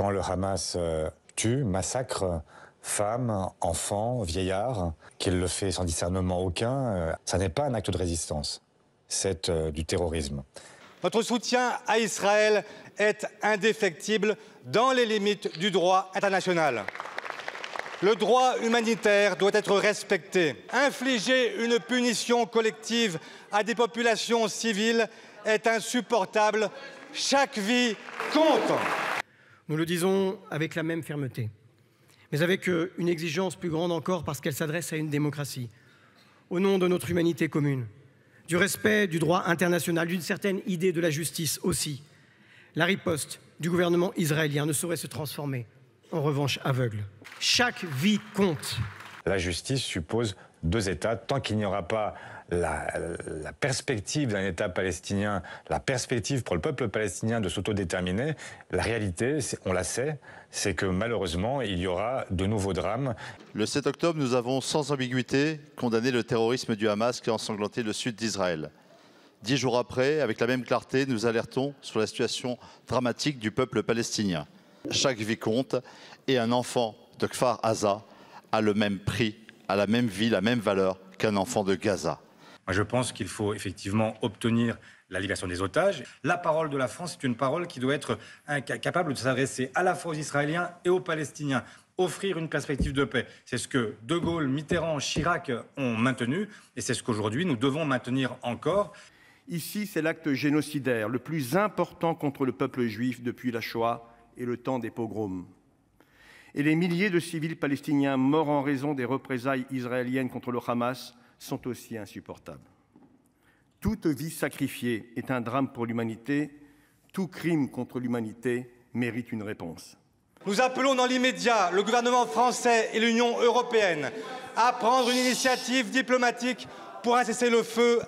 quand le Hamas euh, tue, massacre femmes, enfants, vieillards, qu'il le fait sans discernement aucun, euh, ça n'est pas un acte de résistance, c'est euh, du terrorisme. Votre soutien à Israël est indéfectible dans les limites du droit international. Le droit humanitaire doit être respecté. Infliger une punition collective à des populations civiles est insupportable. Chaque vie compte. Nous le disons avec la même fermeté, mais avec euh, une exigence plus grande encore parce qu'elle s'adresse à une démocratie, au nom de notre humanité commune, du respect du droit international, d'une certaine idée de la justice aussi. La riposte du gouvernement israélien ne saurait se transformer en revanche aveugle. Chaque vie compte. La justice suppose deux États, tant qu'il n'y aura pas la, perspective d'un État palestinien, la perspective pour le peuple palestinien de s'autodéterminer, la réalité, on la sait, c'est que malheureusement, il y aura de nouveaux drames. Le 7 octobre, nous avons sans ambiguïté condamné le terrorisme du Hamas qui a ensanglanté le sud d'Israël. Dix jours après, avec la même clarté, nous alertons sur la situation dramatique du peuple palestinien. Chaque vie compte et un enfant de Kfar Aza a le même prix a la même vie, la même valeur qu'un enfant de Gaza. Je pense qu'il faut effectivement obtenir la libération des otages. La parole de la France est une parole qui doit être capable de s'adresser à la fois aux Israéliens et aux Palestiniens. Offrir une perspective de paix. C'est ce que De Gaulle, Mitterrand, Chirac ont maintenu et c'est ce qu'aujourd'hui nous devons maintenir encore. Ici, c'est l'acte génocidaire le plus important contre le peuple juif depuis la Shoah et le temps des pogroms et les milliers de civils palestiniens morts en raison des représailles israéliennes contre le Hamas sont aussi insupportables. Toute vie sacrifiée est un drame pour l'humanité. Tout crime contre l'humanité mérite une réponse. Nous appelons dans l'immédiat le gouvernement français et l'Union européenne à prendre une initiative diplomatique pour un le feu